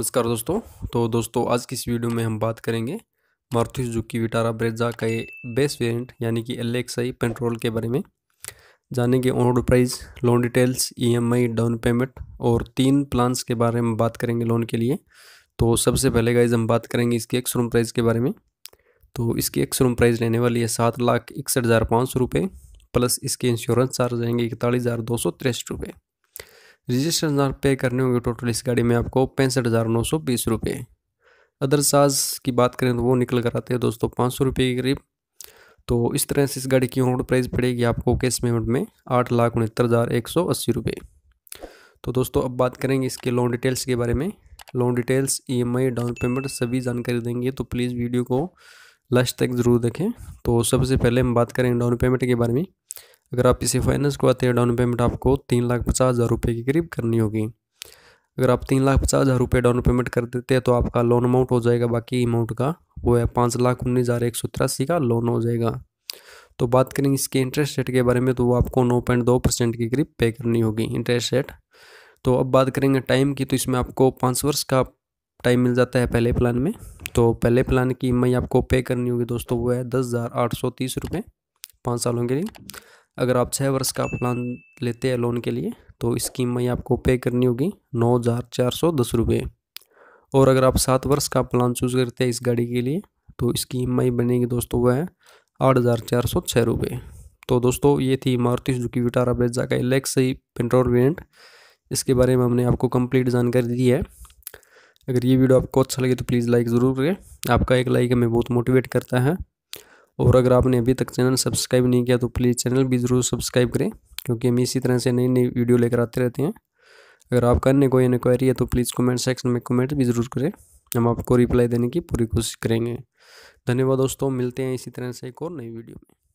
नमस्कार दोस्तों तो दोस्तों आज की इस वीडियो में हम बात करेंगे मारुति सुजुकी विटारा ब्रेजा का ये बेस वेरिएंट यानी कि एल एक्स आई पेट्रोल के बारे में जानेंगे on road price loan details EMI down payment और तीन प्लान्स के बारे में बात करेंगे लोन के लिए तो सबसे पहले गाइज हम बात करेंगे इसके एक्स रूम प्राइस के बारे में तो इसकी एक्स रूम प्राइस लेने वाली है सात लाख इकसठ हज़ार पाँच सौ रुपये प्लस इसके इंश्योरेंस चार्ज रहेंगे इकतालीस हज़ार दो सौ तिरसठ रुपये रजिस्ट्रेशन चार्ज पे करने होंगे टोटल इस गाड़ी में आपको पैंसठ हज़ार नौ सौ बीस रुपये अदर चार्ज की बात करें तो वो निकल कर आते हैं दोस्तों पाँच सौ रुपये के करीब तो इस तरह से इस गाड़ी की ऑन प्राइस पड़ेगी आपको कैश पेमेंट में आठ लाख उनहत्तर हज़ार एक सौ अस्सी रुपये तो दोस्तों अब बात करेंगे इसके लोन डिटेल्स के बारे में लोन डिटेल्स आई डाउन पेमेंट सभी जानकारी देंगे तो प्लीज़ वीडियो को लास्ट तक ज़रूर देखें तो सबसे पहले हम बात करेंगे डाउन पेमेंट के बारे में अगर आप इसे फाइनेंस करवाते हैं डाउन पेमेंट आपको तीन लाख पचास हज़ार रुपये के करीब करनी होगी अगर आप तीन लाख पचास हज़ार रुपये डाउन पेमेंट कर देते हैं तो आपका लोन अमाउंट हो जाएगा बाकी अमाउंट का वो है पाँच लाख उन्नीस हज़ार एक सौ तिरासी का लोन हो जाएगा तो बात करेंगे इसके इंटरेस्ट रेट के बारे में तो वो आपको नौ पॉइंट दो परसेंट के करीब पे करनी होगी इंटरेस्ट रेट तो अब बात करेंगे टाइम की तो इसमें आपको पाँच वर्ष का टाइम मिल जाता है पहले प्लान में तो पहले प्लान की ई e आपको पे करनी होगी दोस्तों वो है दस हज़ार आठ सौ तीस रुपये पाँच सालों के लिए अगर आप छः वर्ष का प्लान लेते हैं लोन के लिए तो स्कीम में आपको पे करनी होगी नौ हज़ार चार सौ दस रुपये और अगर आप सात वर्ष का प्लान चूज़ करते हैं इस गाड़ी के लिए तो इसकी ई बनेगी दोस्तों वह आठ हज़ार चार सौ छः रुपये तो दोस्तों ये थी मारुति सुजुकी विटारा ब्रेजा का एलेक्स पेंट्रोल वेरियंट इसके बारे में हमने आपको कम्प्लीट जानकारी दी है अगर ये वीडियो आपको अच्छा लगे तो प्लीज़ लाइक ज़रूर करें आपका एक लाइक हमें बहुत मोटिवेट करता है और अगर आपने अभी तक चैनल सब्सक्राइब नहीं किया तो प्लीज़ चैनल भी ज़रूर सब्सक्राइब करें क्योंकि हम इसी तरह से नई नई वीडियो लेकर आते रहते हैं अगर आपका अन्य कोई इंक्वायरी है तो प्लीज़ कमेंट सेक्शन में कमेंट भी ज़रूर करें हम आपको रिप्लाई देने की पूरी कोशिश करेंगे धन्यवाद दोस्तों मिलते हैं इसी तरह से एक और नई वीडियो में